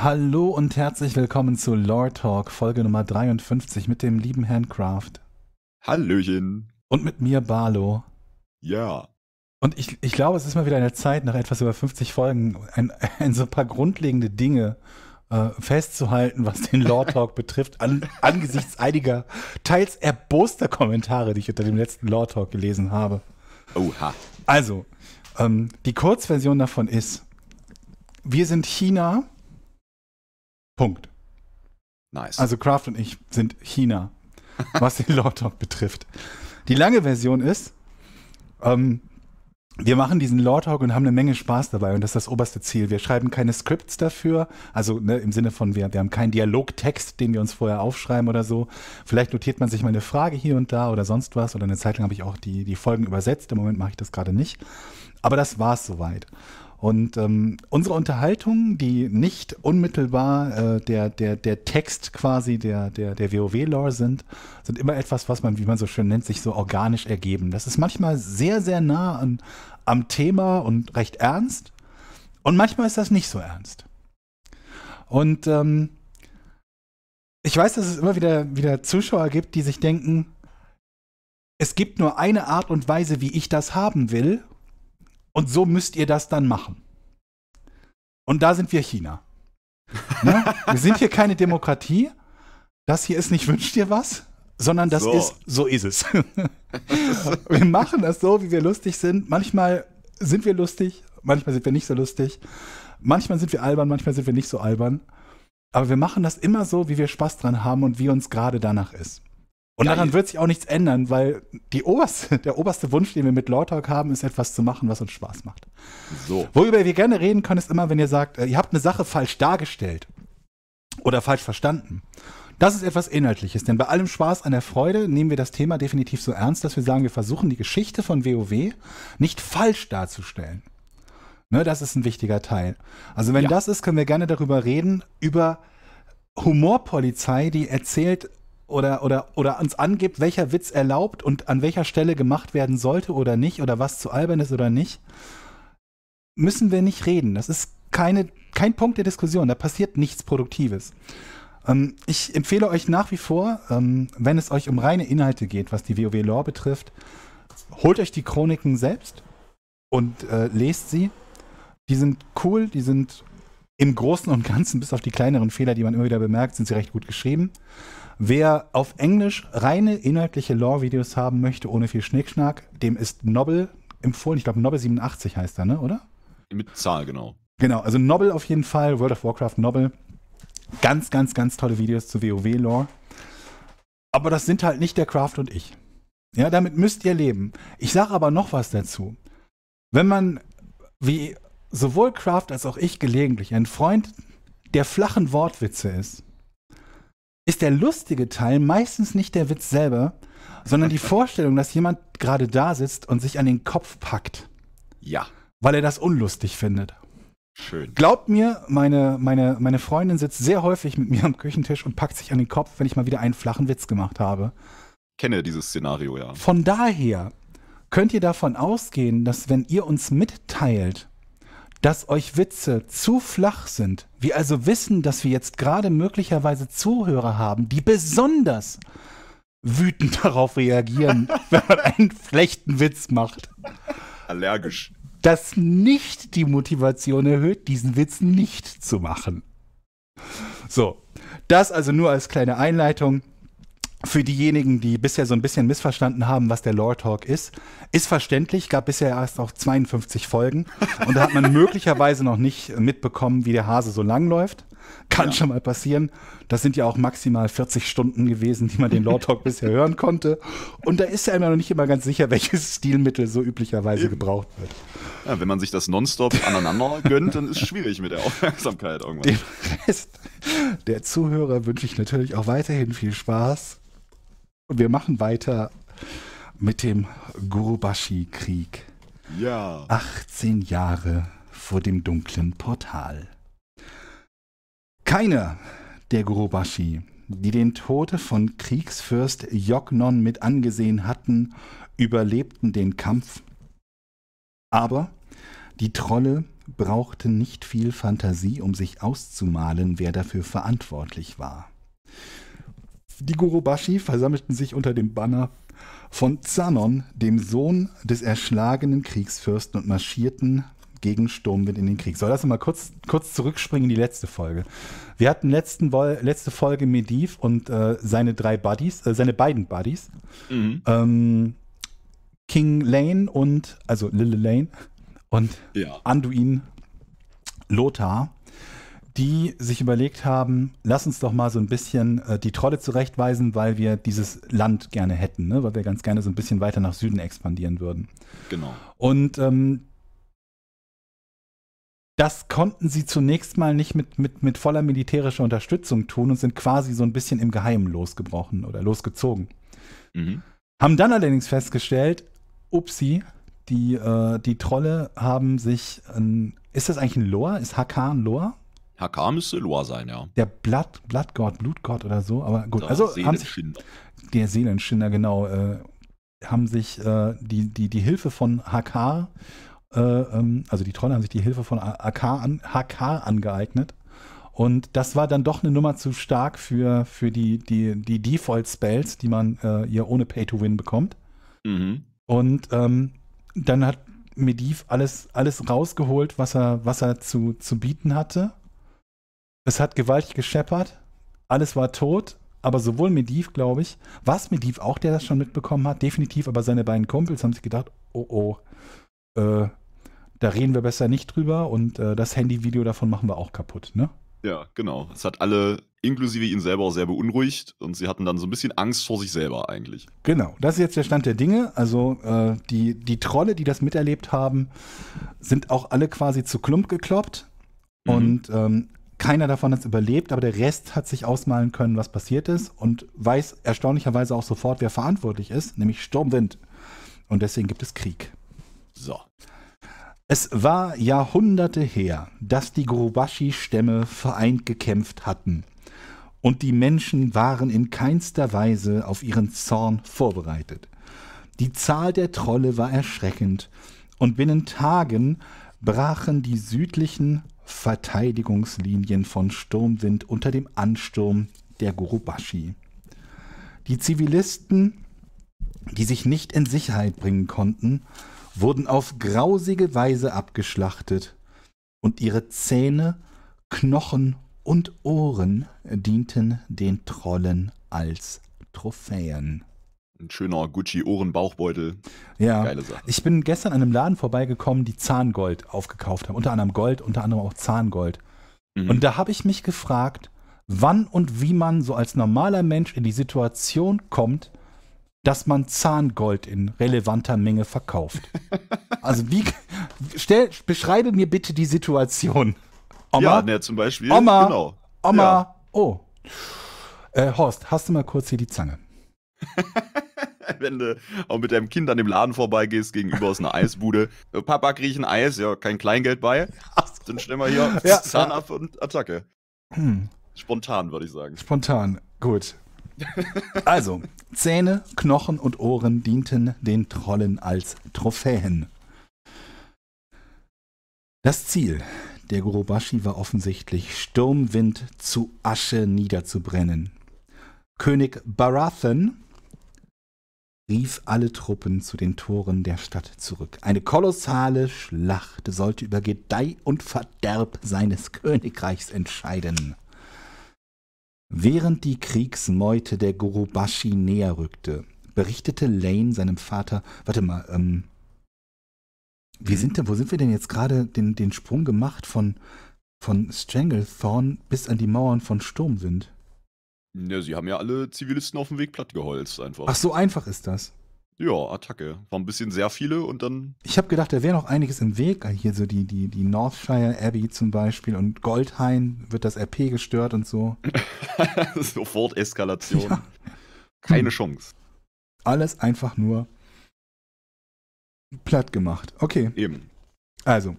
Hallo und herzlich willkommen zu Lore Talk, Folge Nummer 53 mit dem lieben Herrn Craft. Hallöchen. Und mit mir, Barlo. Ja. Und ich, ich glaube, es ist mal wieder eine Zeit, nach etwas über 50 Folgen ein, ein so paar grundlegende Dinge äh, festzuhalten, was den Lore Talk betrifft, an, angesichts einiger teils erboster Kommentare, die ich unter dem letzten Lore Talk gelesen habe. Oha. Also, ähm, die Kurzversion davon ist, wir sind China Punkt. Nice. Also Kraft und ich sind China, was den Law Talk betrifft. Die lange Version ist, ähm, wir machen diesen Law Talk und haben eine Menge Spaß dabei und das ist das oberste Ziel. Wir schreiben keine Scripts dafür, also ne, im Sinne von, wir, wir haben keinen Dialogtext, den wir uns vorher aufschreiben oder so. Vielleicht notiert man sich mal eine Frage hier und da oder sonst was oder eine Zeit lang habe ich auch die, die Folgen übersetzt. Im Moment mache ich das gerade nicht. Aber das war es soweit. Und ähm, unsere Unterhaltung, die nicht unmittelbar äh, der, der, der Text quasi der, der, der WoW-Lore sind, sind immer etwas, was man, wie man so schön nennt, sich so organisch ergeben. Das ist manchmal sehr, sehr nah an, am Thema und recht ernst. Und manchmal ist das nicht so ernst. Und ähm, ich weiß, dass es immer wieder, wieder Zuschauer gibt, die sich denken, es gibt nur eine Art und Weise, wie ich das haben will und so müsst ihr das dann machen. Und da sind wir China. Ne? Wir sind hier keine Demokratie. Das hier ist nicht wünscht ihr was, sondern das so. ist, so ist es. wir machen das so, wie wir lustig sind. Manchmal sind wir lustig, manchmal sind wir nicht so lustig. Manchmal sind wir albern, manchmal sind wir nicht so albern. Aber wir machen das immer so, wie wir Spaß dran haben und wie uns gerade danach ist. Und ja, daran wird sich auch nichts ändern, weil die oberste, der oberste Wunsch, den wir mit Law Talk haben, ist etwas zu machen, was uns Spaß macht. So. Worüber wir gerne reden können, ist immer, wenn ihr sagt, äh, ihr habt eine Sache falsch dargestellt oder falsch verstanden. Das ist etwas Inhaltliches, denn bei allem Spaß an der Freude nehmen wir das Thema definitiv so ernst, dass wir sagen, wir versuchen die Geschichte von WoW nicht falsch darzustellen. Ne, das ist ein wichtiger Teil. Also wenn ja. das ist, können wir gerne darüber reden, über Humorpolizei, die erzählt, oder, oder, oder uns angibt, welcher Witz erlaubt und an welcher Stelle gemacht werden sollte oder nicht oder was zu albern ist oder nicht, müssen wir nicht reden. Das ist keine, kein Punkt der Diskussion. Da passiert nichts Produktives. Ähm, ich empfehle euch nach wie vor, ähm, wenn es euch um reine Inhalte geht, was die WoW Lore betrifft, holt euch die Chroniken selbst und äh, lest sie. Die sind cool, die sind im Großen und Ganzen, bis auf die kleineren Fehler, die man immer wieder bemerkt, sind sie recht gut geschrieben. Wer auf Englisch reine inhaltliche Lore-Videos haben möchte, ohne viel Schnickschnack, dem ist Nobel empfohlen. Ich glaube, Nobel 87 heißt er, ne? oder? Mit Zahl, genau. Genau, also Nobel auf jeden Fall, World of Warcraft Nobel. Ganz, ganz, ganz tolle Videos zu WoW-Lore. Aber das sind halt nicht der Craft und ich. Ja, damit müsst ihr leben. Ich sage aber noch was dazu. Wenn man, wie sowohl Kraft als auch ich gelegentlich ein Freund der flachen Wortwitze ist, ist der lustige Teil meistens nicht der Witz selber, sondern die Vorstellung, dass jemand gerade da sitzt und sich an den Kopf packt. Ja. Weil er das unlustig findet. Schön. Glaubt mir, meine, meine, meine Freundin sitzt sehr häufig mit mir am Küchentisch und packt sich an den Kopf, wenn ich mal wieder einen flachen Witz gemacht habe. Kenne dieses Szenario, ja. Von daher könnt ihr davon ausgehen, dass wenn ihr uns mitteilt, dass euch Witze zu flach sind, wir also wissen, dass wir jetzt gerade möglicherweise Zuhörer haben, die besonders wütend darauf reagieren, wenn man einen schlechten Witz macht. Allergisch. Dass nicht die Motivation erhöht, diesen Witz nicht zu machen. So, das also nur als kleine Einleitung für diejenigen, die bisher so ein bisschen missverstanden haben, was der Lore Talk ist, ist verständlich, gab bisher erst auch 52 Folgen und da hat man möglicherweise noch nicht mitbekommen, wie der Hase so lang läuft. Kann ja. schon mal passieren. Das sind ja auch maximal 40 Stunden gewesen, die man den Lord Talk bisher hören konnte. Und da ist ja immer noch nicht immer ganz sicher, welches Stilmittel so üblicherweise Eben. gebraucht wird. Ja, wenn man sich das nonstop aneinander gönnt, dann ist es schwierig mit der Aufmerksamkeit irgendwann. Dem Rest der Zuhörer wünsche ich natürlich auch weiterhin viel Spaß und wir machen weiter mit dem Gurubashi-Krieg. Ja. 18 Jahre vor dem dunklen Portal. Keiner der Gurubashi, die den Tode von Kriegsfürst Jognon mit angesehen hatten, überlebten den Kampf. Aber die Trolle brauchten nicht viel Fantasie, um sich auszumalen, wer dafür verantwortlich war. Die Gurubashi versammelten sich unter dem Banner von Zanon, dem Sohn des erschlagenen Kriegsfürsten, und marschierten gegen Sturmwind in den Krieg. Soll das mal kurz, kurz zurückspringen in die letzte Folge? Wir hatten letzten, letzte Folge Mediv und äh, seine drei Buddies, äh, seine beiden Buddies, mhm. ähm, King Lane und, also Lille Lane und ja. Anduin Lothar, die sich überlegt haben, lass uns doch mal so ein bisschen äh, die Trolle zurechtweisen, weil wir dieses Land gerne hätten, ne? weil wir ganz gerne so ein bisschen weiter nach Süden expandieren würden. Genau. Und ähm, das konnten sie zunächst mal nicht mit, mit, mit voller militärischer Unterstützung tun und sind quasi so ein bisschen im Geheimen losgebrochen oder losgezogen. Mhm. Haben dann allerdings festgestellt, upsi, die, äh, die Trolle haben sich, ein, ist das eigentlich ein Lore? Ist Hakan Lore? Hakar müsste Loa sein, ja. Der Blatt, Blattgott, Blutgott oder so, aber gut. Also der also haben sich, der Seelenschinder, genau, äh, haben sich äh, die, die, die Hilfe von Hakar, äh, ähm, also die Trolle haben sich die Hilfe von Hakar, an, Hakar angeeignet. Und das war dann doch eine Nummer zu stark für, für die, die, die Default-Spells, die man äh, ihr ohne Pay-to-Win bekommt. Mhm. Und ähm, dann hat Mediv alles, alles rausgeholt, was er, was er zu, zu bieten hatte. Es hat gewaltig gescheppert. Alles war tot. Aber sowohl Mediv, glaube ich, war Mediv auch, der das schon mitbekommen hat? Definitiv. Aber seine beiden Kumpels haben sich gedacht, oh oh, äh, da reden wir besser nicht drüber und äh, das Handyvideo davon machen wir auch kaputt, ne? Ja, genau. Es hat alle, inklusive ihn selber, auch sehr beunruhigt und sie hatten dann so ein bisschen Angst vor sich selber eigentlich. Genau, das ist jetzt der Stand der Dinge. Also äh, die, die Trolle, die das miterlebt haben, sind auch alle quasi zu Klump gekloppt. Mhm. Und ähm, keiner davon hat es überlebt, aber der Rest hat sich ausmalen können, was passiert ist und weiß erstaunlicherweise auch sofort, wer verantwortlich ist, nämlich Sturmwind. Und deswegen gibt es Krieg. So. Es war Jahrhunderte her, dass die Gurubashi-Stämme vereint gekämpft hatten. Und die Menschen waren in keinster Weise auf ihren Zorn vorbereitet. Die Zahl der Trolle war erschreckend, und binnen Tagen brachen die südlichen Verteidigungslinien von Sturmwind unter dem Ansturm der Gurubashi. Die Zivilisten, die sich nicht in Sicherheit bringen konnten, wurden auf grausige Weise abgeschlachtet und ihre Zähne, Knochen und Ohren dienten den Trollen als Trophäen. Ein schöner Gucci-Ohren-Bauchbeutel. Ja. Geile Sache. Ich bin gestern an einem Laden vorbeigekommen, die Zahngold aufgekauft haben. Unter anderem Gold, unter anderem auch Zahngold. Mhm. Und da habe ich mich gefragt, wann und wie man so als normaler Mensch in die Situation kommt, dass man Zahngold in relevanter Menge verkauft. Also wie, stell, beschreibe mir bitte die Situation. Oma, ja, ne, zum Beispiel. Oma, genau. Oma, ja. oh. Äh, Horst, hast du mal kurz hier die Zange? Wenn du auch mit deinem Kind an dem Laden vorbeigehst, gegenüber aus einer Eisbude. Äh, Papa, krieg ich ein Eis? Ja, kein Kleingeld bei. So. Dann schnell mal hier ja, Zahnarzt ja. und Attacke. Hm. Spontan, würde ich sagen. Spontan, gut. also, Zähne, Knochen und Ohren dienten den Trollen als Trophäen. Das Ziel der Gorobashi war offensichtlich, Sturmwind zu Asche niederzubrennen. König Barathen rief alle Truppen zu den Toren der Stadt zurück. Eine kolossale Schlacht sollte über Gedeih und Verderb seines Königreichs entscheiden. Während die Kriegsmeute der Gurubashi näher rückte, berichtete Lane seinem Vater, warte mal, ähm, wir sind denn, wo sind wir denn jetzt gerade den, den Sprung gemacht von, von Stranglethorn bis an die Mauern von Sturmwind? Ja, sie haben ja alle Zivilisten auf dem Weg plattgeholzt einfach. Ach, so einfach ist das. Ja, Attacke. War ein bisschen sehr viele und dann. Ich habe gedacht, da wäre noch einiges im Weg. Ah, hier so die, die, die Northshire Abbey zum Beispiel und Goldhain wird das RP gestört und so. Sofort Eskalation. Ja. Keine Chance. Alles einfach nur platt gemacht. Okay. Eben. Also,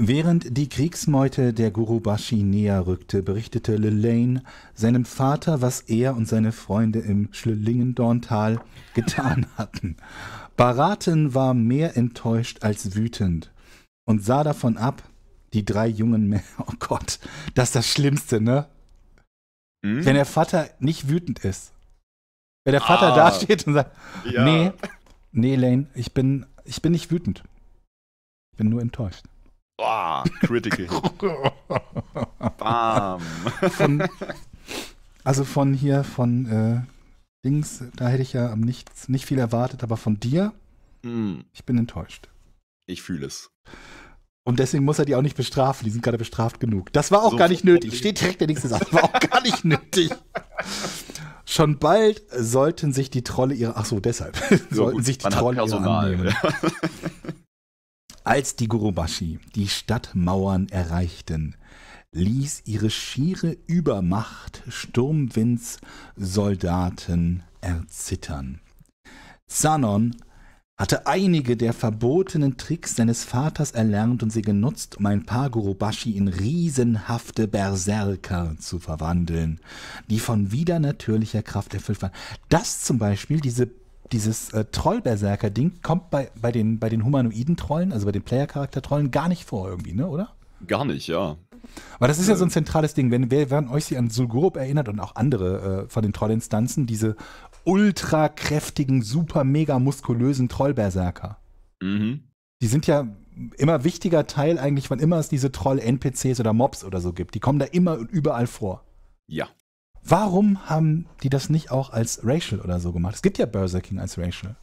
Während die Kriegsmeute der Gurubashi näher rückte, berichtete Lillane seinem Vater, was er und seine Freunde im Schlingendorntal getan hatten. Baraten war mehr enttäuscht als wütend und sah davon ab, die drei jungen Männer. Oh Gott, das ist das Schlimmste, ne? Hm? Wenn der Vater nicht wütend ist. Wenn der Vater ah, da und sagt, ja. nee, nee, Lane, ich bin, ich bin nicht wütend. Ich bin nur enttäuscht. Boah, Critical Bam. Von, also von hier, von äh, Dings, da hätte ich ja am nichts, nicht viel erwartet, aber von dir, mm. ich bin enttäuscht. Ich fühle es. Und deswegen muss er die auch nicht bestrafen. Die sind gerade bestraft genug. Das war auch so gar nicht nötig. Steht direkt der nächste Satz. War auch gar nicht nötig. Schon bald sollten sich die Trolle ihre. Ach so, deshalb. So sollten gut, sich die Trolle ihre annehmen. Ja. Als die Gurubashi die Stadtmauern erreichten, ließ ihre schiere Übermacht Sturmwinds Soldaten erzittern. Zanon hatte einige der verbotenen Tricks seines Vaters erlernt und sie genutzt, um ein paar Gurubashi in riesenhafte Berserker zu verwandeln, die von widernatürlicher Kraft erfüllt waren. Das zum Beispiel, diese dieses äh, Troll-Berserker-Ding kommt bei, bei, den, bei den humanoiden Trollen, also bei den Player-Charakter-Trollen, gar nicht vor irgendwie, ne, oder? Gar nicht, ja. Aber das ist ja so ein äh. zentrales Ding. Wenn, wer, euch sie an Sulgurup erinnert und auch andere äh, von den Trollinstanzen, diese ultra kräftigen, super mega muskulösen Trollberserker. Mhm. Die sind ja immer wichtiger Teil eigentlich, wann immer es diese Troll-NPCs oder Mobs oder so gibt. Die kommen da immer und überall vor. Ja. Warum haben die das nicht auch als Racial oder so gemacht? Es gibt ja Berserking als Racial.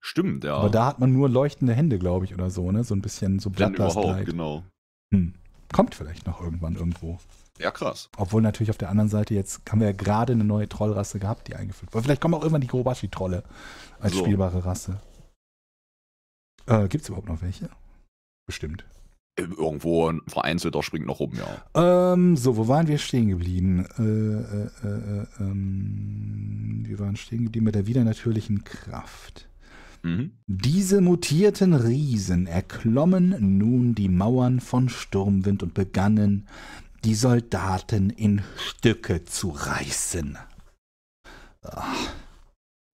Stimmt, ja. Aber da hat man nur leuchtende Hände, glaube ich, oder so, ne? So ein bisschen so Bloodlust genau. Hm. Kommt vielleicht noch irgendwann irgendwo. Ja, krass. Obwohl natürlich auf der anderen Seite jetzt haben wir ja gerade eine neue Trollrasse gehabt, die eingeführt wurde. Vielleicht kommen auch irgendwann die Gorobashi-Trolle als so. spielbare Rasse. Äh, Gibt es überhaupt noch welche? Bestimmt. Irgendwo ein vereinzelter springt noch rum, ja. Ähm, so, wo waren wir stehen geblieben? Äh, äh, äh, äh ähm, wir waren stehen geblieben mit der widernatürlichen Kraft. Mhm. Diese mutierten Riesen erklommen nun die Mauern von Sturmwind und begannen, die Soldaten in Stücke zu reißen. Ach.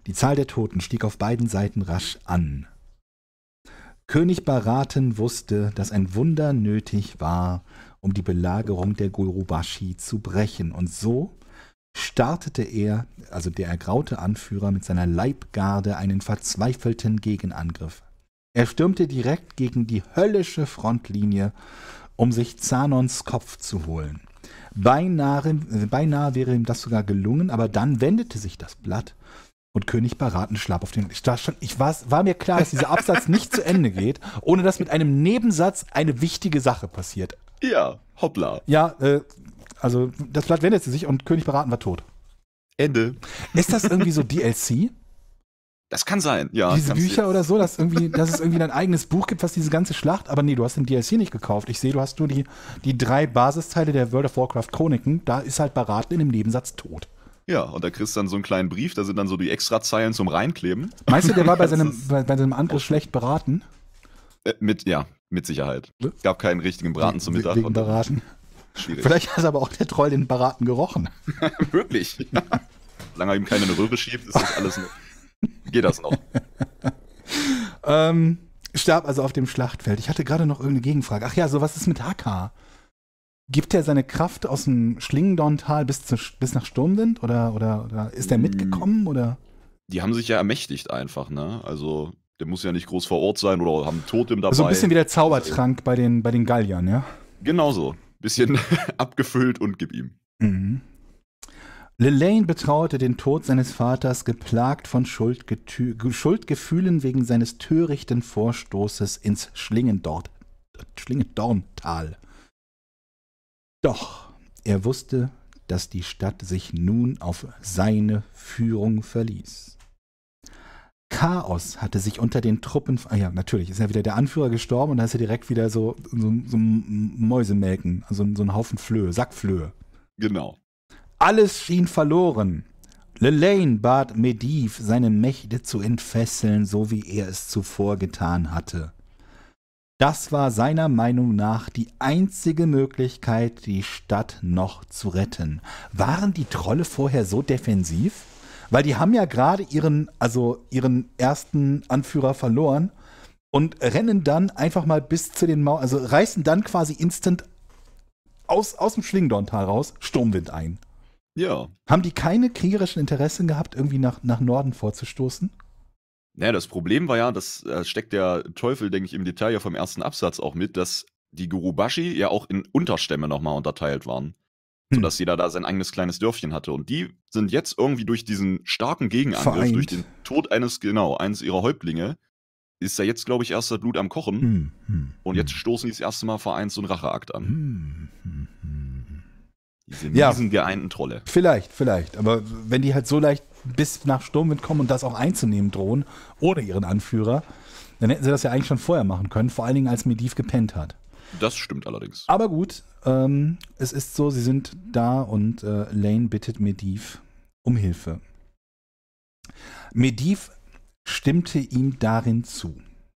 Die Zahl der Toten stieg auf beiden Seiten rasch an. König Baraten wusste, dass ein Wunder nötig war, um die Belagerung der Gurubashi zu brechen. Und so startete er, also der ergraute Anführer, mit seiner Leibgarde einen verzweifelten Gegenangriff. Er stürmte direkt gegen die höllische Frontlinie, um sich Zanons Kopf zu holen. Beinahe, beinahe wäre ihm das sogar gelungen, aber dann wendete sich das Blatt und König Baraten schlab auf den. Ich, war, schon, ich war, war mir klar, dass dieser Absatz nicht zu Ende geht, ohne dass mit einem Nebensatz eine wichtige Sache passiert. Ja, hoppla. Ja, äh, also das Blatt wendete sich und König Baraten war tot. Ende. Ist das irgendwie so DLC? Das kann sein, ja. Diese Bücher oder so, dass, irgendwie, dass es irgendwie ein eigenes Buch gibt, was diese ganze Schlacht, aber nee, du hast den DLC nicht gekauft. Ich sehe, du hast nur die, die drei Basisteile der World of Warcraft Chroniken. Da ist halt Baraten in dem Nebensatz tot. Ja, und da kriegst du dann so einen kleinen Brief, da sind dann so die Extrazeilen zum Reinkleben. Meinst du, der war bei seinem, bei, bei seinem Anruf schlecht beraten? Äh, mit, ja, mit Sicherheit. gab keinen richtigen Braten zum Mittag. Wegen Beraten. Schwierig. Vielleicht hat aber auch der Troll den Baraten gerochen. Wirklich? Solange er ihm keine Röhre schiebt, ist das alles noch. Geht das noch? ähm, starb also auf dem Schlachtfeld. Ich hatte gerade noch irgendeine Gegenfrage. Ach ja, so was ist mit Haka? gibt er seine Kraft aus dem Schlingendorntal bis, zu, bis nach Sturmwind oder, oder, oder ist er mm. mitgekommen oder? Die haben sich ja ermächtigt einfach, ne? Also der muss ja nicht groß vor Ort sein oder haben Totem also dabei. So also ein bisschen wie der also, Zaubertrank bei den, bei den Galliern, ja? Genau so. Bisschen abgefüllt und gib ihm. Mhm. Lillane betraute den Tod seines Vaters, geplagt von Schuldgefühlen wegen seines törichten Vorstoßes ins Schlingendort Schlingendorntal. Doch er wusste, dass die Stadt sich nun auf seine Führung verließ. Chaos hatte sich unter den Truppen. Ah ja, natürlich ist ja wieder der Anführer gestorben und da ist ja direkt wieder so, so, so Mäusemelken, also so ein Haufen Flöhe, Sackflöhe. Genau. Alles schien verloren. Lelaine bat Mediv, seine Mächte zu entfesseln, so wie er es zuvor getan hatte. Das war seiner Meinung nach die einzige Möglichkeit, die Stadt noch zu retten. Waren die Trolle vorher so defensiv? Weil die haben ja gerade ihren, also ihren ersten Anführer verloren und rennen dann einfach mal bis zu den Mauern, also reißen dann quasi instant aus, aus dem Schlingdorntal raus, Sturmwind ein. Ja. Haben die keine kriegerischen Interessen gehabt, irgendwie nach, nach Norden vorzustoßen? Naja, das Problem war ja, das äh, steckt der Teufel, denke ich, im Detail ja vom ersten Absatz auch mit, dass die Gurubashi ja auch in Unterstämme nochmal unterteilt waren. Hm. Sodass jeder da sein eigenes kleines Dörfchen hatte. Und die sind jetzt irgendwie durch diesen starken Gegenangriff, Vereint. durch den Tod eines, genau, eines ihrer Häuptlinge, ist ja jetzt, glaube ich, erst das Blut am Kochen. Hm, hm, und hm. jetzt stoßen die das erste Mal vereins- und Racheakt an. Hm, hm, Diese ja, miesen geeinten Trolle. Vielleicht, vielleicht. Aber wenn die halt so leicht bis nach Sturmwind kommen und das auch einzunehmen drohen oder ihren Anführer, dann hätten sie das ja eigentlich schon vorher machen können, vor allen Dingen als Mediv gepennt hat. Das stimmt allerdings. Aber gut, ähm, es ist so, sie sind da und äh, Lane bittet Mediv um Hilfe. Mediv stimmte ihm darin zu.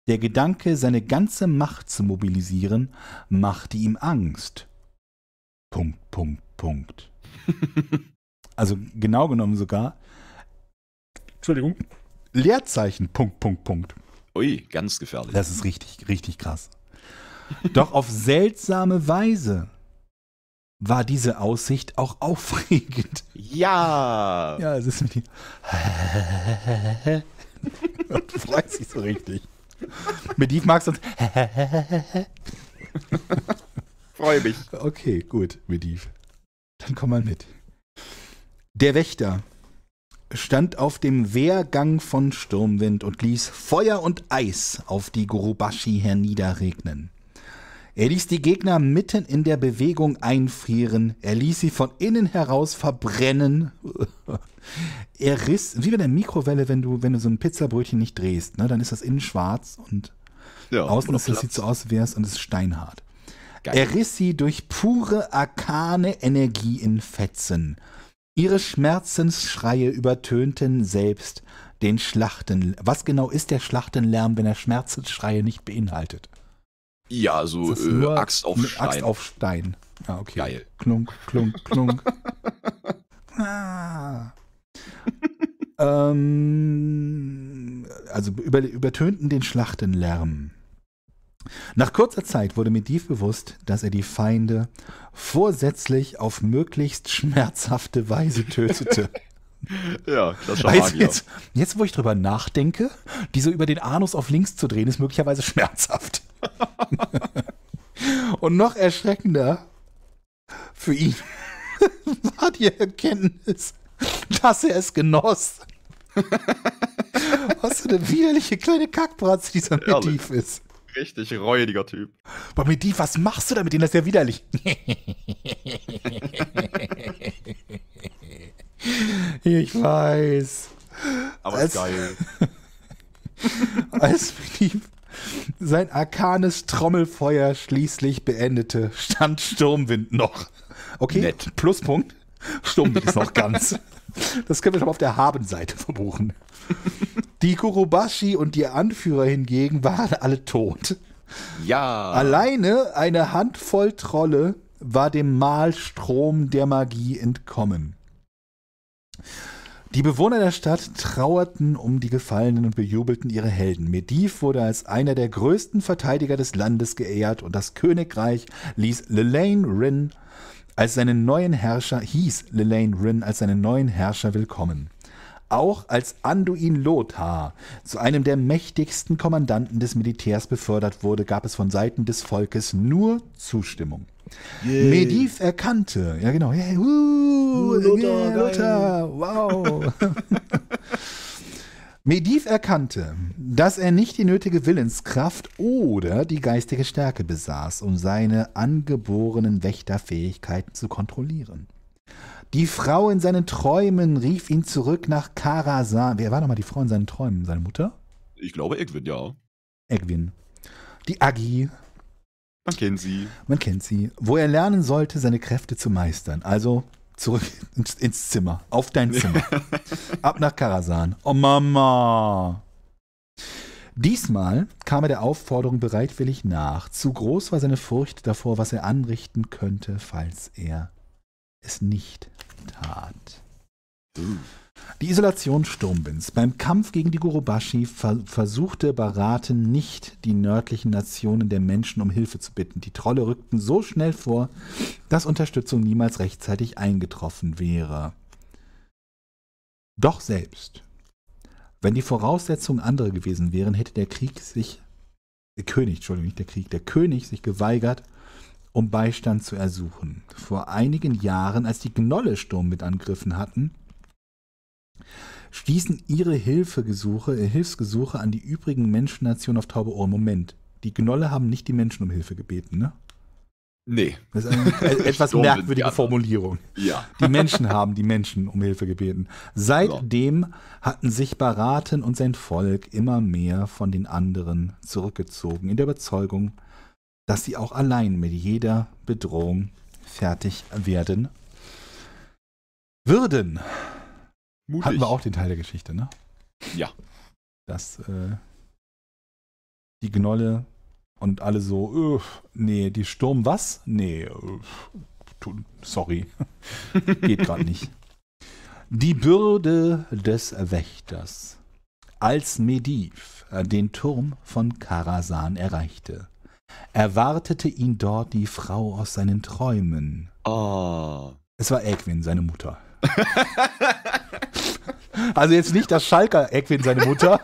Der Gedanke, seine ganze Macht zu mobilisieren, machte ihm Angst. Punkt, Punkt, Punkt. also genau genommen sogar Entschuldigung, Leerzeichen, Punkt, Punkt, Punkt. Ui, ganz gefährlich. Das ist richtig, richtig krass. Doch auf seltsame Weise war diese Aussicht auch aufregend. Ja. Ja, es ist mit die. Und freut sich so richtig. Mit Mediv magst du uns. Freue mich. Okay, gut, Mediv. Dann komm mal mit. Der Wächter stand auf dem Wehrgang von Sturmwind und ließ Feuer und Eis auf die Gurubashi herniederregnen. Er ließ die Gegner mitten in der Bewegung einfrieren, er ließ sie von innen heraus verbrennen. er riss, wie bei der Mikrowelle, wenn du, wenn du so ein Pizzabrötchen nicht drehst, ne, dann ist das innen schwarz und ja, außen das sieht so aus, wie es und es ist steinhart. Geil. Er riss sie durch pure arkane Energie in Fetzen. Ihre Schmerzensschreie übertönten selbst den Schlachten. Was genau ist der Schlachtenlärm, wenn er Schmerzensschreie nicht beinhaltet? Ja, so also, äh, Axt auf Stein. Axt auf Stein. Ah, okay. Geil. Klunk, klunk, klunk. ah. ähm, also über, übertönten den Schlachtenlärm. Nach kurzer Zeit wurde mir Dief bewusst, dass er die Feinde vorsätzlich auf möglichst schmerzhafte Weise tötete. ja, das also jetzt, jetzt, wo ich drüber nachdenke, die so über den Anus auf links zu drehen, ist möglicherweise schmerzhaft. Und noch erschreckender für ihn war die Erkenntnis, dass er es genoss. Was für eine widerliche kleine Kackbratze dieser Medivh ist. Richtig räudiger Typ. Aber mit die, was machst du da mit denen? Das ist ja widerlich. ich weiß. Aber als, ist geil. als Medivh sein arkanes Trommelfeuer schließlich beendete, stand Sturmwind noch. Okay, Nett. Pluspunkt. Sturmwind ist noch ganz. Das können wir schon mal auf der Habenseite verbuchen. Die Kurobashi und ihr Anführer hingegen waren alle tot. Ja. Alleine eine Handvoll Trolle war dem Mahlstrom der Magie entkommen. Die Bewohner der Stadt trauerten um die Gefallenen und bejubelten ihre Helden. Mediv wurde als einer der größten Verteidiger des Landes geehrt und das Königreich ließ Lelaine Rin als seinen neuen Herrscher hieß Lelaine Rin als seinen neuen Herrscher willkommen auch als Anduin Lothar zu einem der mächtigsten Kommandanten des Militärs befördert wurde, gab es von Seiten des Volkes nur Zustimmung. Yeah. Mediv erkannte, ja genau, yeah, uh, Lothar, yeah, Lothar, wow. Mediv erkannte, dass er nicht die nötige Willenskraft oder die geistige Stärke besaß, um seine angeborenen Wächterfähigkeiten zu kontrollieren. Die Frau in seinen Träumen rief ihn zurück nach Karasan. Wer war nochmal die Frau in seinen Träumen? Seine Mutter? Ich glaube Egwin, ja. Egwin. Die Agi. Man kennt sie. Man kennt sie. Wo er lernen sollte, seine Kräfte zu meistern. Also zurück ins, Zimmer. Auf dein Zimmer. Ab nach Karasan. Oh Mama. Diesmal kam er der Aufforderung bereitwillig nach. Zu groß war seine Furcht davor, was er anrichten könnte, falls er es nicht tat. Die Isolation Sturmbins. Beim Kampf gegen die Gurubashi ver versuchte Baraten nicht, die nördlichen Nationen der Menschen um Hilfe zu bitten. Die Trolle rückten so schnell vor, dass Unterstützung niemals rechtzeitig eingetroffen wäre. Doch selbst, wenn die Voraussetzungen andere gewesen wären, hätte der Krieg sich, der König, Entschuldigung, nicht der Krieg, der König sich geweigert, um Beistand zu ersuchen. Vor einigen Jahren, als die Gnolle Sturm mit angriffen hatten, stießen ihre Hilfegesuche, äh, Hilfsgesuche an die übrigen Menschennationen auf taube Ohren. Moment, die Gnolle haben nicht die Menschen um Hilfe gebeten, ne? Nee. Das ist eine äh, etwas merkwürdige Formulierung. Ja. Die Menschen haben die Menschen um Hilfe gebeten. Seitdem ja. hatten sich Baraten und sein Volk immer mehr von den anderen zurückgezogen, in der Überzeugung, dass sie auch allein mit jeder Bedrohung fertig werden würden. Mutig. Hatten wir auch den Teil der Geschichte, ne? Ja. Dass äh, die Gnolle und alle so, nee, die Sturm was? Nee, öff, sorry. Geht gerade nicht. Die Bürde des Wächters. Als Mediv äh, den Turm von Karasan erreichte, erwartete ihn dort die Frau aus seinen Träumen. Oh. Es war Egwin, seine Mutter. also jetzt nicht das Schalker Egwin, seine Mutter,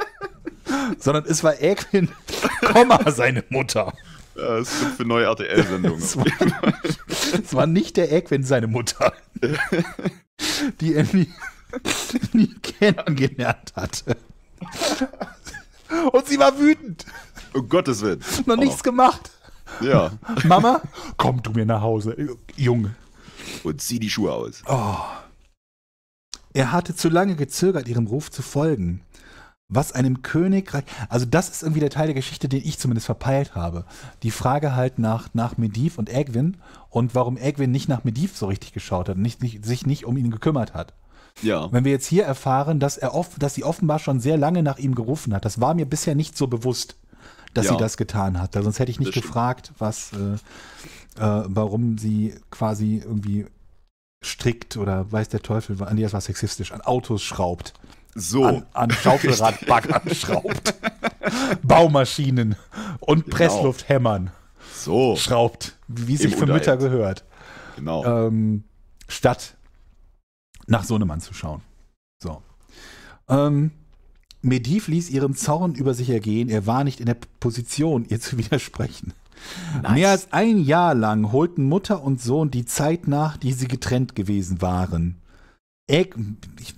sondern es war Egwin, seine Mutter. Ja, es gibt für neue RTL-Sendungen. es, es, war nicht der Egwin, seine Mutter, die er nie, nie kennengelernt hatte. Und sie war wütend. Um Gottes Willen. Noch oh. nichts gemacht. Ja. Mama, komm du mir nach Hause, Junge. Und zieh die Schuhe aus. Oh. Er hatte zu lange gezögert, ihrem Ruf zu folgen. Was einem Königreich. Also, das ist irgendwie der Teil der Geschichte, den ich zumindest verpeilt habe. Die Frage halt nach, nach Mediv und Egwin und warum Egwin nicht nach Mediv so richtig geschaut hat und nicht, nicht, sich nicht um ihn gekümmert hat. Ja. Wenn wir jetzt hier erfahren, dass, er off dass sie offenbar schon sehr lange nach ihm gerufen hat, das war mir bisher nicht so bewusst dass ja. sie das getan hat. Sonst hätte ich nicht das gefragt, was, äh, äh, warum sie quasi irgendwie strickt oder weiß der Teufel, nee, das war sexistisch, an Autos schraubt. So. An, an Schaufelradbaggern schraubt. Baumaschinen und genau. Presslufthämmern. So. Schraubt, wie es sich für Mütter gehört. Genau. Ähm, statt nach Sohnemann zu schauen. So. Ähm, Mediv ließ ihren Zorn über sich ergehen. Er war nicht in der Position, ihr zu widersprechen. Nice. Mehr als ein Jahr lang holten Mutter und Sohn die Zeit nach, die sie getrennt gewesen waren. Egg, ich,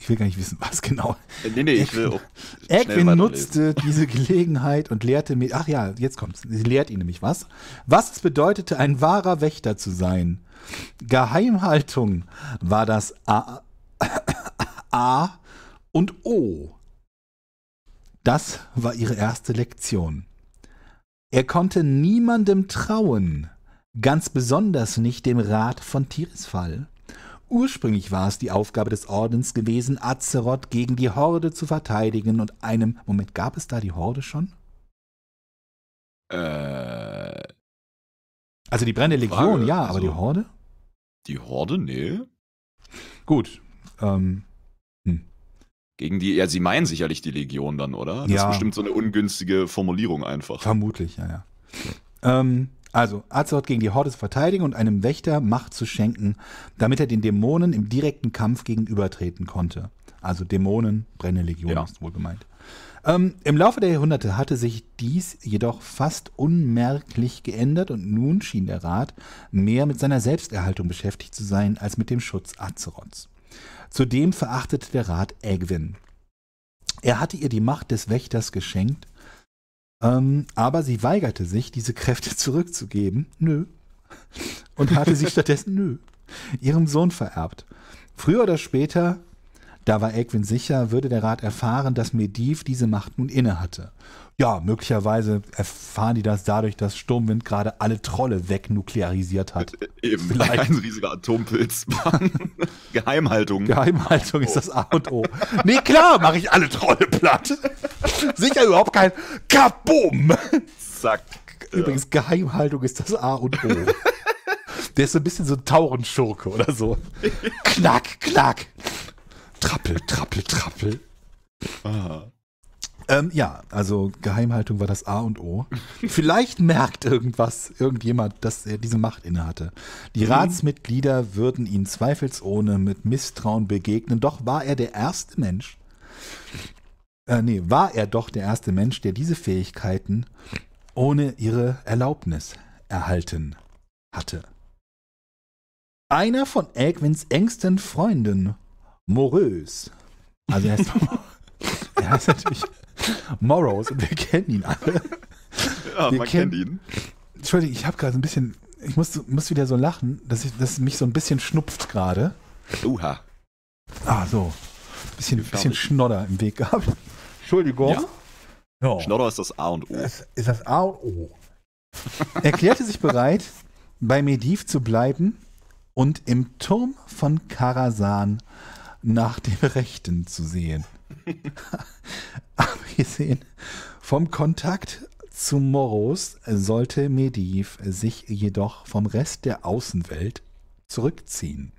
ich will gar nicht wissen, was genau. Äh, nee, nee, ich will auch. Egwin nutzte diese Gelegenheit und lehrte mir. Ach ja, jetzt kommt's. Sie lehrt ihn nämlich was. Was es bedeutete, ein wahrer Wächter zu sein. Geheimhaltung war das A, A und O. Das war ihre erste Lektion. Er konnte niemandem trauen, ganz besonders nicht dem Rat von Tirisfal. Ursprünglich war es die Aufgabe des Ordens gewesen, Azeroth gegen die Horde zu verteidigen und einem. Moment, gab es da die Horde schon? Äh. Also die brennende Legion, Frage, ja, aber also, die Horde? Die Horde, nee. Gut. Ähm, gegen die, ja, sie meinen sicherlich die Legion dann, oder? Das ja. ist bestimmt so eine ungünstige Formulierung einfach. Vermutlich, ja, ja. Ähm, also, Azeroth gegen die Horde zu verteidigen und einem Wächter Macht zu schenken, damit er den Dämonen im direkten Kampf gegenübertreten konnte. Also Dämonen, Brenne Legion ja. ist wohl gemeint. Ähm, Im Laufe der Jahrhunderte hatte sich dies jedoch fast unmerklich geändert und nun schien der Rat mehr mit seiner Selbsterhaltung beschäftigt zu sein als mit dem Schutz Azeroths. Zudem verachtete der Rat Egwin. Er hatte ihr die Macht des Wächters geschenkt, ähm, aber sie weigerte sich, diese Kräfte zurückzugeben. Nö. Und hatte sie stattdessen, nö, ihrem Sohn vererbt. Früher oder später da war Egwin sicher, würde der Rat erfahren, dass Mediv diese Macht nun innehatte. Ja, möglicherweise erfahren die das dadurch, dass Sturmwind gerade alle Trolle wegnuklearisiert hat. E-, e-, eben, Vielleicht. ein riesiger Atompilz. Geheimhaltung. Geheimhaltung oh. ist das A und O. nee, klar, mache ich alle Trolle platt. Sicher überhaupt kein Kabum. Zack. Äh. Übrigens, Geheimhaltung ist das A und O. Der ist so ein bisschen so ein Taurenschurke oder so. knack, knack. Trappel, Trappel, Trappel. Aha. Ähm, ja, also Geheimhaltung war das A und O. Vielleicht merkt irgendwas, irgendjemand, dass er diese Macht innehatte. Die mhm. Ratsmitglieder würden ihn zweifelsohne mit Misstrauen begegnen, doch war er der erste Mensch. Äh, nee, war er doch der erste Mensch, der diese Fähigkeiten ohne ihre Erlaubnis erhalten hatte. Einer von Egwins engsten Freunden morös. Also er heißt, er heißt natürlich Morrows und wir kennen ihn alle. Ja, wir man kennt ihn. Entschuldigung, ich habe gerade so ein bisschen, ich muss, muss wieder so lachen, dass, ich, dass mich so ein bisschen schnupft gerade. Uha. Ah, so. Bisschen, bisschen Schnodder im Weg gehabt. Entschuldigung. Ja. Ja. Schnodder ist das A und O. Das ist das A und O. Erklärte sich bereit, bei Mediv zu bleiben und im Turm von Karasan nach dem Rechten zu sehen. Abgesehen vom Kontakt zu Moros sollte Mediv sich jedoch vom Rest der Außenwelt zurückziehen.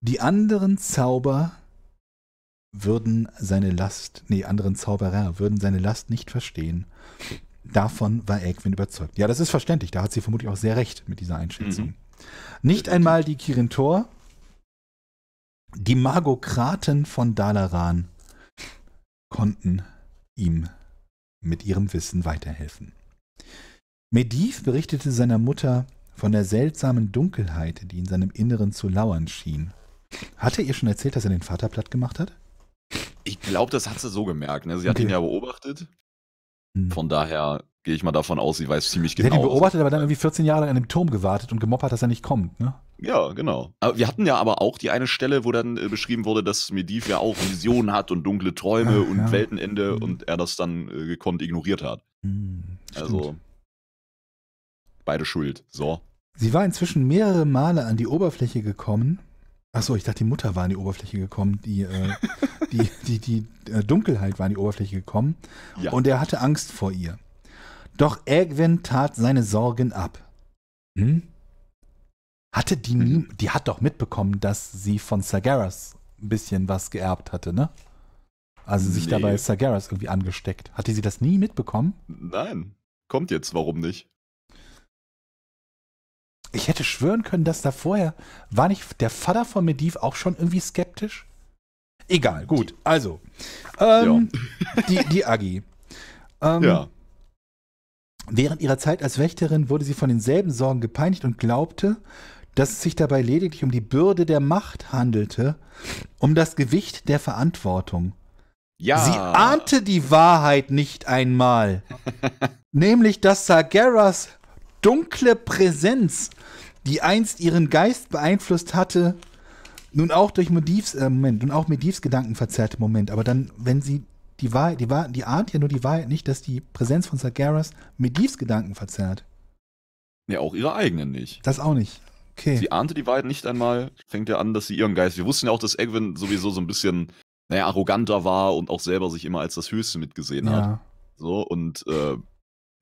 Die anderen Zauber würden seine Last, nee, anderen Zauberer würden seine Last nicht verstehen. Davon war Egwin überzeugt. Ja, das ist verständlich, da hat sie vermutlich auch sehr recht mit dieser Einschätzung. Mhm. Nicht einmal die Kirin Thor, die Magokraten von Dalaran konnten ihm mit ihrem Wissen weiterhelfen. Mediv berichtete seiner Mutter von der seltsamen Dunkelheit, die in seinem Inneren zu lauern schien. Hatte ihr schon erzählt, dass er den Vater platt gemacht hat? Ich glaube, das hat sie so gemerkt. Ne? Sie okay. hat ihn ja beobachtet. Hm. Von daher gehe ich mal davon aus, sie weiß ziemlich genau. Sie hat ihn genau, beobachtet, aber dann irgendwie 14 Jahre lang an dem Turm gewartet und gemobbt dass er nicht kommt. Ne? Ja, genau. Aber wir hatten ja aber auch die eine Stelle, wo dann äh, beschrieben wurde, dass Mediv ja auch Visionen hat und dunkle Träume Ach, und ja. Weltenende mhm. und er das dann äh, gekonnt ignoriert hat. Mhm, also beide schuld. So. Sie war inzwischen mehrere Male an die Oberfläche gekommen. Achso, ich dachte, die Mutter war an die Oberfläche gekommen. Die, äh, die, die, die, die äh, Dunkelheit war an die Oberfläche gekommen. Ja. Und er hatte Angst vor ihr. Doch Egwin tat seine Sorgen ab. Hm? Hatte die nie, mhm. die hat doch mitbekommen, dass sie von Sargeras ein bisschen was geerbt hatte, ne? Also sich dabei Sargeras irgendwie angesteckt. Hatte sie das nie mitbekommen? Nein. Kommt jetzt, warum nicht? Ich hätte schwören können, dass da vorher war nicht der Vater von Mediv auch schon irgendwie skeptisch? Egal, gut. Also, ähm, ja. die, die Agi. Ähm, ja. Während ihrer Zeit als Wächterin wurde sie von denselben Sorgen gepeinigt und glaubte, dass es sich dabei lediglich um die Bürde der Macht handelte, um das Gewicht der Verantwortung. Ja. Sie ahnte die Wahrheit nicht einmal, nämlich dass Sargeras dunkle Präsenz, die einst ihren Geist beeinflusst hatte, nun auch durch Medivs, äh, Moment, nun auch Medivs Gedanken verzerrte Moment, aber dann, wenn sie die Wahrheit, die, Wahrheit, die ahnt ja nur die Wahrheit nicht, dass die Präsenz von Sargeras Medivs Gedanken verzerrt. Ja, auch ihre eigenen nicht. Das auch nicht. Okay. Sie ahnte die beiden nicht einmal, fängt ja an, dass sie ihren Geist. Wir wussten ja auch, dass Egwin sowieso so ein bisschen, naja, arroganter war und auch selber sich immer als das Höchste mitgesehen ja. hat. So, und äh,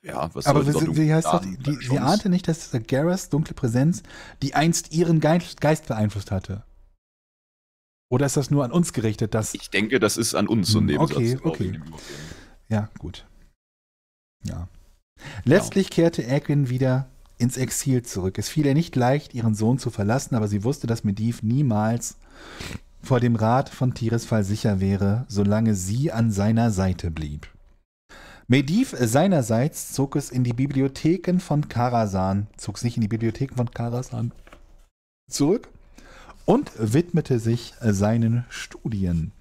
ja, was Aber wie, sie, heißt das? die, sie ahnte nicht, dass Garrus dunkle Präsenz, die einst ihren Geist, Geist beeinflusst hatte. Oder ist das nur an uns gerichtet? Dass ich denke, das ist an uns so ein hm, Okay, okay. Ja, gut. Ja. Genau. Letztlich ja. kehrte Egwin wieder ins Exil zurück. Es fiel ihr nicht leicht, ihren Sohn zu verlassen, aber sie wusste, dass Mediv niemals vor dem Rat von Tiresfall sicher wäre, solange sie an seiner Seite blieb. Mediv seinerseits zog es in die Bibliotheken von Karasan, zog sich in die Bibliotheken von Karasan zurück und widmete sich seinen Studien.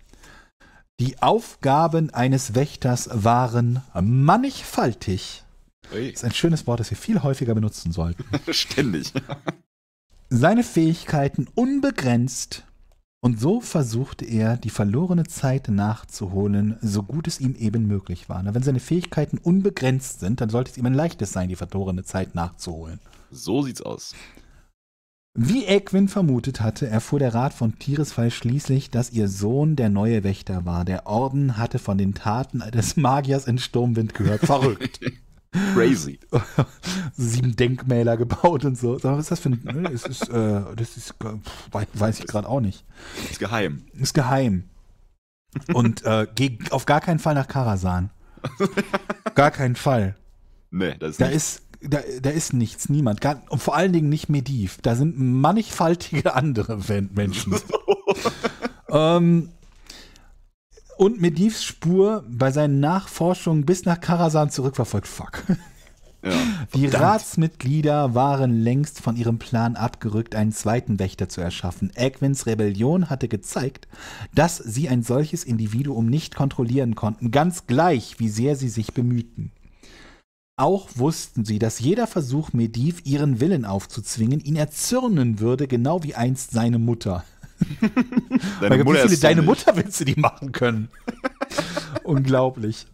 Die Aufgaben eines Wächters waren mannigfaltig Ui. Das ist ein schönes Wort, das wir viel häufiger benutzen sollten. Ständig. Seine Fähigkeiten unbegrenzt. Und so versuchte er, die verlorene Zeit nachzuholen, so gut es ihm eben möglich war. Na, Wenn seine Fähigkeiten unbegrenzt sind, dann sollte es ihm ein leichtes sein, die verlorene Zeit nachzuholen. So sieht's aus. Wie Egwin vermutet hatte, erfuhr der Rat von Tieresfall schließlich, dass ihr Sohn der neue Wächter war. Der Orden hatte von den Taten des Magiers in Sturmwind gehört. Verrückt. Crazy. Sieben Denkmäler gebaut und so. Sag mal, was ist das für ein. Es ne, ist, äh, das ist. Weiß ich gerade auch nicht. Ist geheim. Ist geheim. Und äh, geh auf gar keinen Fall nach Karasan. Gar keinen Fall. Nee, das ist da nicht. Ist, da, da ist nichts, niemand. Gar, und vor allen Dingen nicht Mediv. Da sind mannigfaltige andere Menschen. ähm, und Medivs Spur bei seinen Nachforschungen bis nach Karasan zurückverfolgt. Fuck. Ja, die Ratsmitglieder waren längst von ihrem Plan abgerückt, einen zweiten Wächter zu erschaffen. Egwins Rebellion hatte gezeigt, dass sie ein solches Individuum nicht kontrollieren konnten, ganz gleich, wie sehr sie sich bemühten. Auch wussten sie, dass jeder Versuch, Mediv ihren Willen aufzuzwingen, ihn erzürnen würde, genau wie einst seine Mutter. Deine Mutter wie viele deine Mutter willst du die machen können? Unglaublich.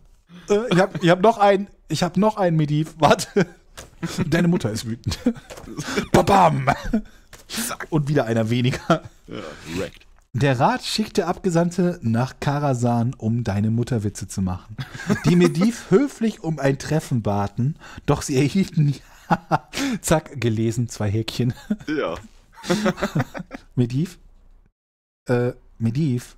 Äh, ich habe ich hab noch einen, ich habe noch einen Mediv. Warte. Deine Mutter ist wütend. ba -bam. Und wieder einer weniger. Ja, der Rat schickte Abgesandte nach Karasan, um deine Mutterwitze zu machen. Die Mediv höflich um ein Treffen baten, doch sie erhielten Zack, gelesen, zwei Häkchen. Ja. Mediv, äh, Mediv,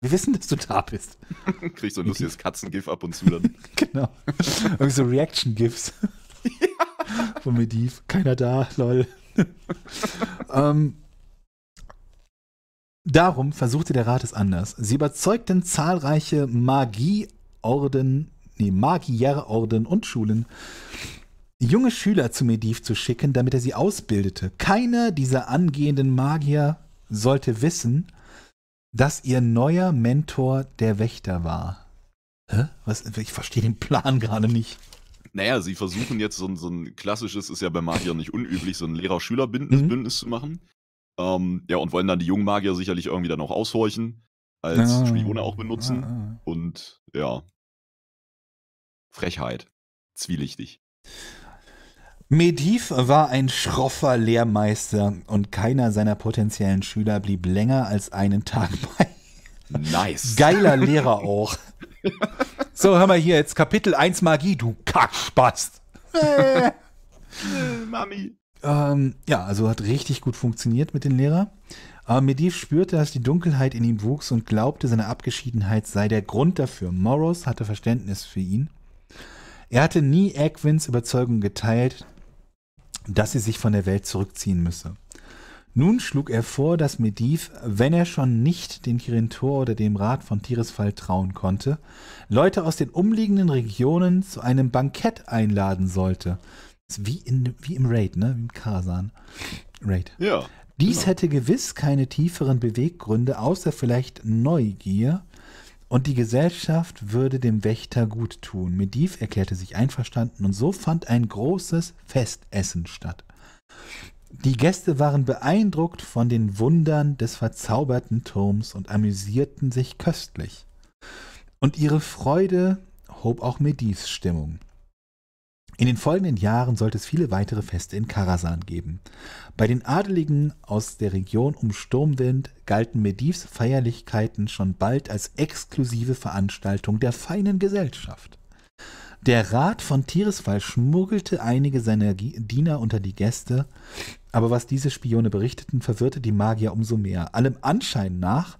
wir wissen, dass du da bist. Kriegst so ein lustiges Katzengif ab und zu dann. genau. Irgendwie so Reaction-Gifs. Ja. Von Mediv. Keiner da, lol. ähm, darum versuchte der Rat es anders. Sie überzeugten zahlreiche Magieorden, nee, Magierorden und Schulen, junge Schüler zu Mediv zu schicken, damit er sie ausbildete. Keiner dieser angehenden Magier sollte wissen, dass ihr neuer Mentor der Wächter war. Hä? Was, ich verstehe den Plan gerade nicht. Naja, sie versuchen jetzt so ein, so ein klassisches, ist ja bei Magiern nicht unüblich, so ein Lehrer-Schüler-Bündnis mhm. zu machen. Ähm, ja, und wollen dann die jungen Magier sicherlich irgendwie dann auch aushorchen, als ah, Spione auch benutzen. Ah, ah. Und ja. Frechheit. Zwielichtig. Mediv war ein schroffer Lehrmeister und keiner seiner potenziellen Schüler blieb länger als einen Tag bei. Nice. Geiler Lehrer auch. So, hör mal hier, jetzt Kapitel 1 Magie, du Kackspast. Mami. Ähm, ja, also hat richtig gut funktioniert mit dem Lehrer. Aber Mediv spürte, dass die Dunkelheit in ihm wuchs und glaubte, seine Abgeschiedenheit sei der Grund dafür. Moros hatte Verständnis für ihn. Er hatte nie Egwins Überzeugung geteilt, dass sie sich von der Welt zurückziehen müsse. Nun schlug er vor, dass Mediv, wenn er schon nicht den Kirintor oder dem Rat von Tiresfall trauen konnte, Leute aus den umliegenden Regionen zu einem Bankett einladen sollte. Wie, in, wie im Raid, ne? Wie im Kasan. Raid. Ja. Dies genau. hätte gewiss keine tieferen Beweggründe, außer vielleicht Neugier, und die Gesellschaft würde dem Wächter gut tun. Mediv erklärte sich einverstanden und so fand ein großes Festessen statt. Die Gäste waren beeindruckt von den Wundern des verzauberten Turms und amüsierten sich köstlich. Und ihre Freude hob auch Medivs Stimmung. In den folgenden Jahren sollte es viele weitere Feste in Karasan geben. Bei den Adeligen aus der Region um Sturmwind galten Medivs Feierlichkeiten schon bald als exklusive Veranstaltung der feinen Gesellschaft. Der Rat von Tieresfall schmuggelte einige seiner Diener unter die Gäste, aber was diese Spione berichteten, verwirrte die Magier umso mehr. Allem Anschein nach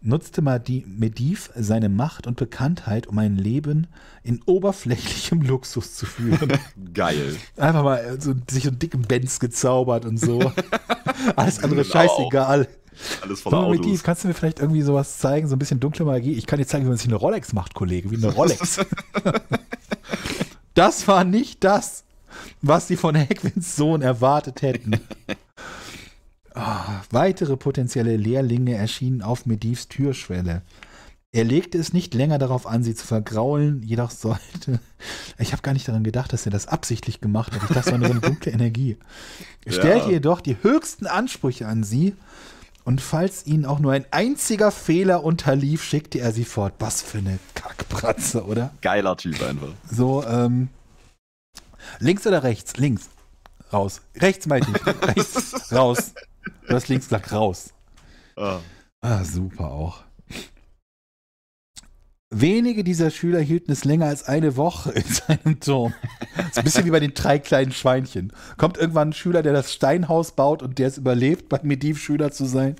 nutzte Mediv seine Macht und Bekanntheit, um ein Leben in oberflächlichem Luxus zu führen. Geil. Einfach mal äh, so, sich so einen dicken Benz gezaubert und so. Alles andere genau. scheißegal. Alles voller Autos. Mit die, kannst du mir vielleicht irgendwie sowas zeigen, so ein bisschen dunkle Magie? Ich kann dir zeigen, wie man sich eine Rolex macht, Kollege, wie eine Rolex. das war nicht das, was sie von Hagrids Sohn erwartet hätten. Oh, weitere potenzielle Lehrlinge erschienen auf Medivs Türschwelle. Er legte es nicht länger darauf an, sie zu vergraulen, jedoch sollte. Ich habe gar nicht daran gedacht, dass er das absichtlich gemacht hat. Ich dachte, das war nur eine dunkle Energie. Er ja. jedoch die höchsten Ansprüche an sie und falls ihnen auch nur ein einziger Fehler unterlief, schickte er sie fort. Was für eine Kackpratze, oder? Geiler Typ einfach. So, ähm. Links oder rechts? Links. Raus. Rechts meinte ich. rechts. Raus. Du hast links gesagt, raus. Oh. Ah, super auch. Wenige dieser Schüler hielten es länger als eine Woche in seinem Turm. So ein bisschen wie bei den drei kleinen Schweinchen. Kommt irgendwann ein Schüler, der das Steinhaus baut und der es überlebt, bei Mediv Schüler zu sein?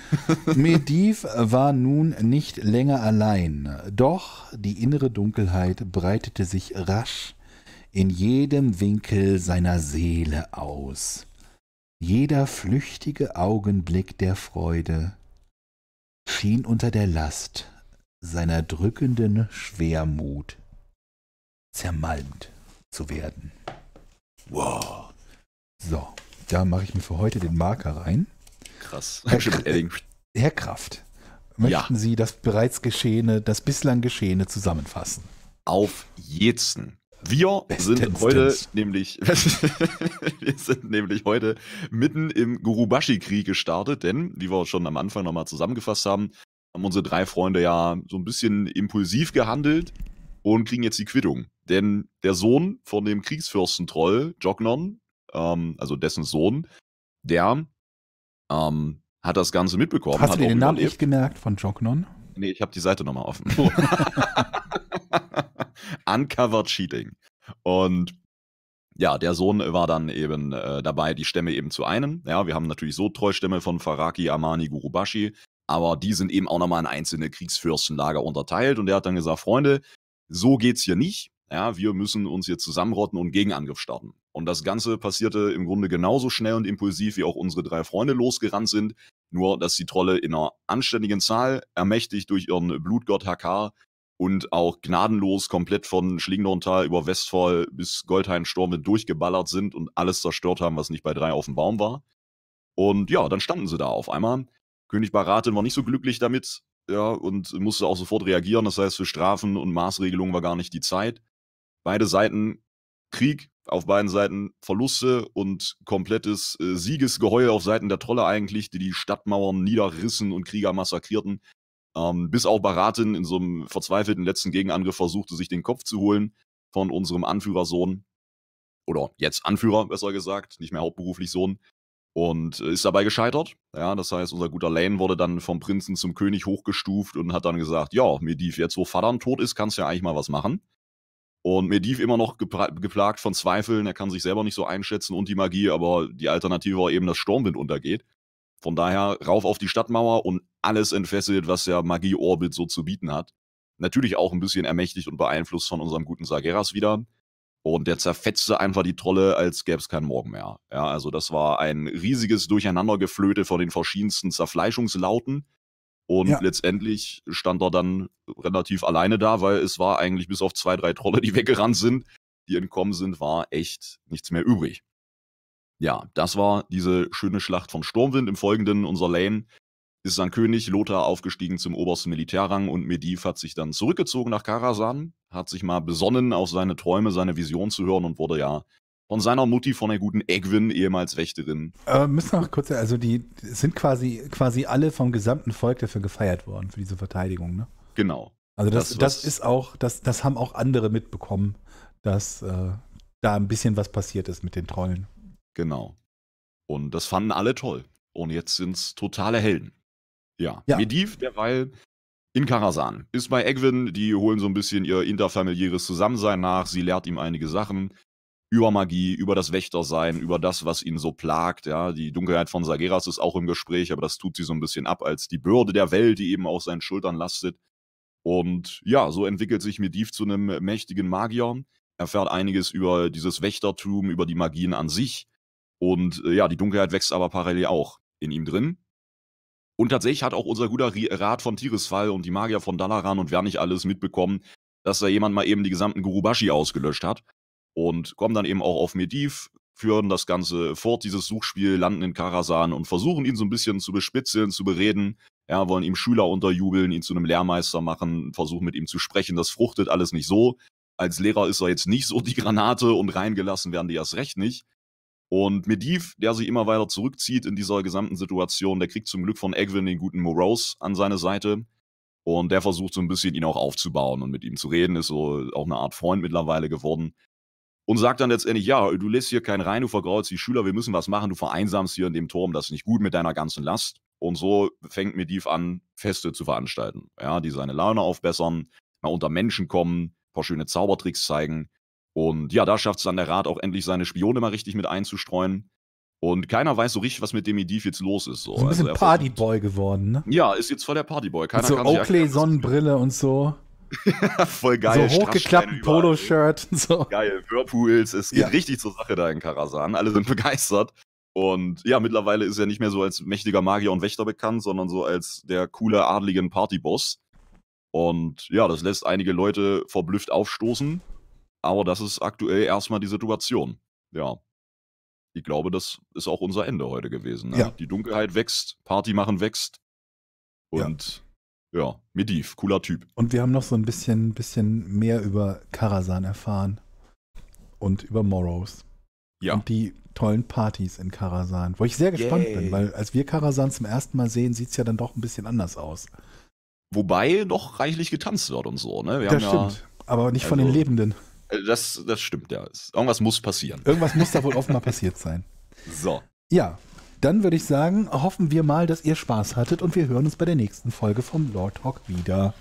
Mediv war nun nicht länger allein. Doch die innere Dunkelheit breitete sich rasch in jedem Winkel seiner Seele aus. Jeder flüchtige Augenblick der Freude schien unter der Last seiner drückenden Schwermut zermalmt zu werden. Wow. So, da mache ich mir für heute den Marker rein. Krass. Herr, Herr Kraft, möchten ja. Sie das bereits Geschehene, das bislang Geschehene zusammenfassen? Auf jeden. Wir Bestens. sind heute nämlich, wir sind nämlich heute mitten im Gurubashi-Krieg gestartet, denn, wie wir schon am Anfang nochmal zusammengefasst haben, haben unsere drei Freunde ja so ein bisschen impulsiv gehandelt und kriegen jetzt die Quittung. Denn der Sohn von dem Kriegsfürsten-Troll, Jognon, ähm, also dessen Sohn, der ähm, hat das Ganze mitbekommen. Hast du den Namen nicht gemerkt von Jognon? Nee, ich habe die Seite nochmal offen. Uncovered Cheating. Und ja, der Sohn war dann eben äh, dabei, die Stämme eben zu einen. Ja, wir haben natürlich so Treustämme von Faraki, Amani, Gurubashi. Aber die sind eben auch nochmal in einzelne Kriegsfürstenlager unterteilt. Und er hat dann gesagt, Freunde, so geht's hier nicht. Ja, wir müssen uns hier zusammenrotten und Gegenangriff starten. Und das Ganze passierte im Grunde genauso schnell und impulsiv, wie auch unsere drei Freunde losgerannt sind. Nur, dass die Trolle in einer anständigen Zahl, ermächtigt durch ihren Blutgott Hakar und auch gnadenlos komplett von Schlingdorntal über Westfall bis Goldhain-Sturme durchgeballert sind und alles zerstört haben, was nicht bei drei auf dem Baum war. Und ja, dann standen sie da auf einmal König Baratin war nicht so glücklich damit, ja, und musste auch sofort reagieren. Das heißt, für Strafen und Maßregelungen war gar nicht die Zeit. Beide Seiten Krieg, auf beiden Seiten Verluste und komplettes äh, Siegesgeheul auf Seiten der Trolle eigentlich, die die Stadtmauern niederrissen und Krieger massakrierten. Ähm, bis auch Baratin in so einem verzweifelten letzten Gegenangriff versuchte, sich den Kopf zu holen von unserem Anführersohn. Oder jetzt Anführer, besser gesagt, nicht mehr hauptberuflich Sohn und äh, ist dabei gescheitert. Ja, das heißt, unser guter Lane wurde dann vom Prinzen zum König hochgestuft und hat dann gesagt, ja, Mediv, jetzt wo Vatern tot ist, kannst du ja eigentlich mal was machen. Und Mediv immer noch geplagt von Zweifeln, er kann sich selber nicht so einschätzen und die Magie, aber die Alternative war eben, dass Sturmwind untergeht. Von daher rauf auf die Stadtmauer und alles entfesselt, was der Magie-Orbit so zu bieten hat. Natürlich auch ein bisschen ermächtigt und beeinflusst von unserem guten Sageras wieder, und der zerfetzte einfach die Trolle, als gäbe es keinen Morgen mehr. Ja, also das war ein riesiges Durcheinandergeflöte von den verschiedensten Zerfleischungslauten. Und ja. letztendlich stand er dann relativ alleine da, weil es war eigentlich bis auf zwei, drei Trolle, die weggerannt sind, die entkommen sind, war echt nichts mehr übrig. Ja, das war diese schöne Schlacht vom Sturmwind. Im Folgenden unser Lane ist sein König Lothar aufgestiegen zum obersten Militärrang und Mediv hat sich dann zurückgezogen nach Karasan, hat sich mal besonnen auf seine Träume, seine Vision zu hören und wurde ja von seiner Mutti, von der guten Egwin, ehemals Wächterin. Äh, müssen noch kurz, also die sind quasi, quasi alle vom gesamten Volk dafür gefeiert worden, für diese Verteidigung, ne? Genau. Also das, das, das ist auch, das, das haben auch andere mitbekommen, dass äh, da ein bisschen was passiert ist mit den Trollen. Genau. Und das fanden alle toll. Und jetzt sind es totale Helden. Ja. ja. Mediv derweil in Karasan. Ist bei Egwin, die holen so ein bisschen ihr interfamiliäres Zusammensein nach. Sie lehrt ihm einige Sachen über Magie, über das Wächtersein, über das, was ihn so plagt. Ja, die Dunkelheit von Sageras ist auch im Gespräch, aber das tut sie so ein bisschen ab als die Bürde der Welt, die eben auf seinen Schultern lastet. Und ja, so entwickelt sich Mediv zu einem mächtigen Magier, erfährt einiges über dieses Wächtertum, über die Magien an sich. Und äh, ja, die Dunkelheit wächst aber parallel auch in ihm drin. Und tatsächlich hat auch unser guter Rat von Tirisfall und die Magier von Dalaran und wer nicht alles mitbekommen, dass da jemand mal eben die gesamten Gurubashi ausgelöscht hat. Und kommen dann eben auch auf Mediv, führen das Ganze fort, dieses Suchspiel, landen in Karasan und versuchen ihn so ein bisschen zu bespitzeln, zu bereden. Ja, wollen ihm Schüler unterjubeln, ihn zu einem Lehrmeister machen, versuchen mit ihm zu sprechen. Das fruchtet alles nicht so. Als Lehrer ist er jetzt nicht so die Granate und reingelassen werden die erst recht nicht. Und Mediv, der sich immer weiter zurückzieht in dieser gesamten Situation, der kriegt zum Glück von Egwin den guten Morose an seine Seite. Und der versucht so ein bisschen, ihn auch aufzubauen und mit ihm zu reden, ist so auch eine Art Freund mittlerweile geworden. Und sagt dann letztendlich, ja, du lässt hier keinen rein, du vergraulst die Schüler, wir müssen was machen, du vereinsamst hier in dem Turm, das ist nicht gut mit deiner ganzen Last. Und so fängt Mediv an, Feste zu veranstalten, ja, die seine Laune aufbessern, mal unter Menschen kommen, ein paar schöne Zaubertricks zeigen. Und ja, da schafft es dann der Rat auch endlich, seine Spione mal richtig mit einzustreuen. Und keiner weiß so richtig, was mit dem Edith jetzt los ist. So. Ist ein bisschen also Partyboy geworden, ne? Ja, ist jetzt voll der Partyboy. Keiner so Oakley-Sonnenbrille und so. voll geil. So hochgeklappten Poloshirt und so. Geil, Whirlpools. Es geht ja. richtig zur Sache da in Karasan. Alle sind begeistert. Und ja, mittlerweile ist er nicht mehr so als mächtiger Magier und Wächter bekannt, sondern so als der coole, adligen Partyboss. Und ja, das lässt einige Leute verblüfft aufstoßen. Aber das ist aktuell erstmal die Situation. Ja. Ich glaube, das ist auch unser Ende heute gewesen. Ne? Ja. Die Dunkelheit wächst, Party machen wächst. Und ja. ja, Mediv, cooler Typ. Und wir haben noch so ein bisschen, bisschen mehr über Karasan erfahren. Und über Morrows. Ja. Und die tollen Partys in Karasan, wo ich sehr gespannt Yay. bin, weil als wir Karasan zum ersten Mal sehen, sieht es ja dann doch ein bisschen anders aus. Wobei doch reichlich getanzt wird und so, ne? Wir das stimmt, ja, aber nicht also, von den also Lebenden. Äh, das, das stimmt ja. Irgendwas muss passieren. Irgendwas muss da wohl offenbar passiert sein. So. Ja, dann würde ich sagen, hoffen wir mal, dass ihr Spaß hattet und wir hören uns bei der nächsten Folge vom Lord Talk wieder.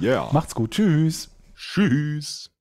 Ja. Yeah. Macht's gut. Tschüss. Tschüss.